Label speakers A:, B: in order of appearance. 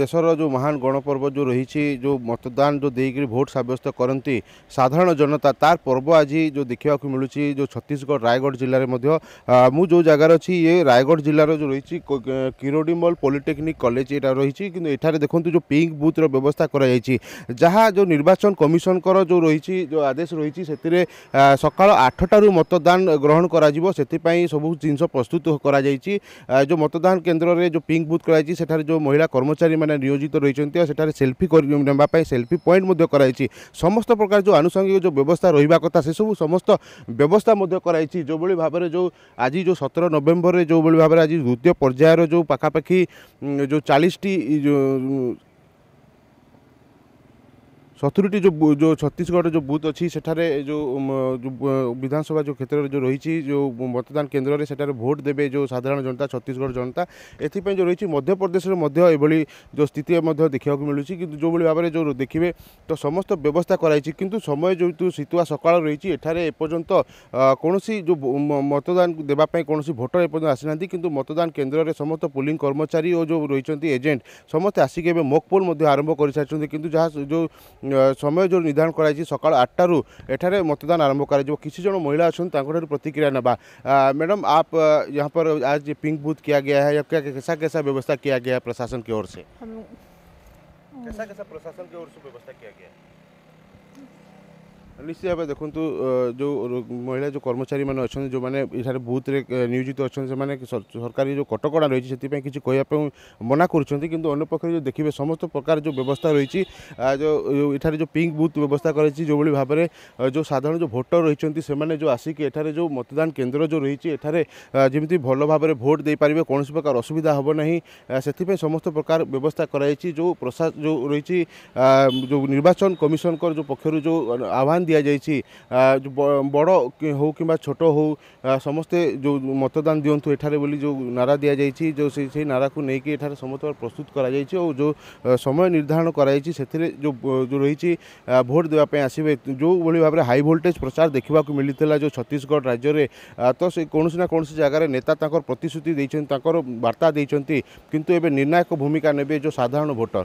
A: দেশর যে মহান গণপর্ব যে রয়েছে যে মতদান যে দিয়ে ভোট সাব্যস্ত করতে সাধারণ জনতা তার পর্ব আজ যে দেখা মিলুছি যে ছত্তিশগড় রায়গড় জেলার মু যে জায়গার অছি ইয়ে রায়গড় জেলার যে রয়েছে কিরোডিমল পলিটেকনিক কলেজ এটা রয়েছে কিন্তু এখানে দেখুন যে পিঙ্ক বুথর ব্যবস্থা করা যাই যা যে নির্বাচন কমিশনকর যে রয়েছে যে আদেশ রয়েছে সেতিরে সকাল আঠটার মতদান গ্রহণ করা সেপাই সবু জিনিস প্রস্তুত করা যাই যে মতদান কেন্দ্রের যে পিঙ্ক বুথ করা সেখানে যে মহিলা কর্মচারী ମାନେ ନିୟୋଜିତ ରହିଛନ୍ତି ଆଉ ସେଠାରେ ସେଲ୍ଫି କରି ନେବା ପାଇଁ ସେଲ୍ଫି ପଏଣ୍ଟ ମଧ୍ୟ କରାଯାଇଛି ସମସ୍ତ ପ୍ରକାର ଯେଉଁ ଆନୁଷଙ୍ଗିକ ଯେଉଁ ବ୍ୟବସ୍ଥା ରହିବା କଥା ସେସବୁ ସମସ୍ତ ବ୍ୟବସ୍ଥା ମଧ୍ୟ କରାଯାଇଛି ଯେଉଁଭଳି ଭାବରେ ଯେଉଁ ଆଜି ଯେଉଁ ସତର ନଭେମ୍ବରରେ ଯେଉଁଭଳି ଭାବରେ ଆଜି ଦ୍ୱିତୀୟ ପର୍ଯ୍ୟାୟର ଯେଉଁ ପାଖାପାଖି ଯେଉଁ ଚାଳିଶଟି ସତୁରିଟି ଯେଉଁ ଯେଉଁ ଛତିଶଗଡ଼ ଯେଉଁ ବୁଥ୍ ଅଛି ସେଠାରେ ଯେଉଁ ବିଧାନସଭା ଯେଉଁ କ୍ଷେତ୍ରରେ ଯେଉଁ ରହିଛି ଯେଉଁ ମତଦାନ କେନ୍ଦ୍ରରେ ସେଠାରେ ଭୋଟ୍ ଦେବେ ଯେଉଁ ସାଧାରଣ ଜନତା ଛତିଶଗଡ଼ ଜନତା ଏଥିପାଇଁ ଯେଉଁ ରହିଛି ମଧ୍ୟପ୍ରଦେଶରେ ମଧ୍ୟ ଏଭଳି ଯେଉଁ ସ୍ଥିତି ମଧ୍ୟ ଦେଖିବାକୁ ମିଳୁଛି କିନ୍ତୁ ଯେଉଁଭଳି ଭାବରେ ଯେଉଁ ଦେଖିବେ ତ ସମସ୍ତ ବ୍ୟବସ୍ଥା କରାଯାଇଛି କିନ୍ତୁ ସମୟ ଯେହେତୁ ଶୀତୁଆ ସକାଳ ରହିଛି ଏଠାରେ ଏପର୍ଯ୍ୟନ୍ତ କୌଣସି ଯେଉଁ ମତଦାନ ଦେବା ପାଇଁ କୌଣସି ଭୋଟର ଏପର୍ଯ୍ୟନ୍ତ ଆସିନାହାନ୍ତି କିନ୍ତୁ ମତଦାନ କେନ୍ଦ୍ରରେ ସମସ୍ତ ପୋଲିଂ କର୍ମଚାରୀ ଓ ଯେଉଁ ରହିଛନ୍ତି ଏଜେଣ୍ଟ ସମସ୍ତେ ଆସିକି ଏବେ ମୋକ୍ ପୋଲ୍ ମଧ୍ୟ ଆରମ୍ଭ କରିସାରିଛନ୍ତି କିନ୍ତୁ ଯାହା ଯେଉଁ समय जो निर्धारण କରାଯାଇଛି ସକାଳ ଆଠଟାରୁ ଏଠାରେ ମତଦାନ ଆରମ୍ଭ କରାଯିବ କିଛି ଜଣ ମହିଳା ଅଛନ୍ତି ତାଙ୍କଠାରୁ ପ୍ରତିକ୍ରିୟା मैडम आप यहाँ पर आज पिंक बूथ किया गया है या क्या कैसा कैसा व्यवस्था किया गया प्रशासन की ओर से कैसा कैसा प्रशासन की ओर से व्यवस्था किया गया ନିଶ୍ଚିତ ଭାବେ ଦେଖନ୍ତୁ ଯେଉଁ ମହିଳା ଯେଉଁ କର୍ମଚାରୀମାନେ ଅଛନ୍ତି ଯେଉଁମାନେ ଏଠାରେ ବୁଥରେ ନିୟୋଜିତ ଅଛନ୍ତି ସେମାନେ ସରକାରୀ ଯେଉଁ କଟକଣା ରହିଛି ସେଥିପାଇଁ କିଛି କହିବା ପାଇଁ ମନା କରୁଛନ୍ତି କିନ୍ତୁ ଅନ୍ୟପକ୍ଷରେ ଯେଉଁ ଦେଖିବେ ସମସ୍ତ ପ୍ରକାର ଯେଉଁ ବ୍ୟବସ୍ଥା ରହିଛି ଯେଉଁ ଏଠାରେ ଯେଉଁ ପିଙ୍କ ବୁଥ୍ ବ୍ୟବସ୍ଥା କରାଯାଇଛି ଯେଉଁଭଳି ଭାବରେ ଯେଉଁ ସାଧାରଣ ଯେଉଁ ଭୋଟର ରହିଛନ୍ତି ସେମାନେ ଯେଉଁ ଆସିକି ଏଠାରେ ଯେଉଁ ମତଦାନ କେନ୍ଦ୍ର ଯେଉଁ ରହିଛି ଏଠାରେ ଯେମିତି ଭଲ ଭାବରେ ଭୋଟ ଦେଇପାରିବେ କୌଣସି ପ୍ରକାର ଅସୁବିଧା ହେବ ନାହିଁ ସେଥିପାଇଁ ସମସ୍ତ ପ୍ରକାର ବ୍ୟବସ୍ଥା କରାଯାଇଛି ଯେଉଁ ପ୍ରଶାସ ଯେଉଁ ରହିଛି ଯେଉଁ ନିର୍ବାଚନ କମିଶନଙ୍କର ଯେଉଁ ପକ୍ଷରୁ ଯେଉଁ ଆହ୍ୱାନ দিয়েছি বড় হো কিংবা ছোট হো সমস্তে যে মতদান দিওন্তু এঠারে বলে যে নারা দিয়েছি যে সেই নারাকে নেই এখানে সমস্ত প্রস্তুত করা যাই ও যে সময় নির্ধারণ করা যাই সেতিরে যে রয়েছে ভোট দেওয়া আসবে যেভাবে ভাবে হাই ভোল্টেজ প্রচার দেখা মিলিলা যে ছত্তিশগড় রাজ্যের তো সে কৌশি না কৌশি জায়গায় নেতা তাঁর প্রতিশ্রুতি দিয়েছেন তাঁর বার্তা দিয়েছেন কিন্তু এবে নির্ণায়ক ভূমিকা নেবে যে সাধারণ ভোটর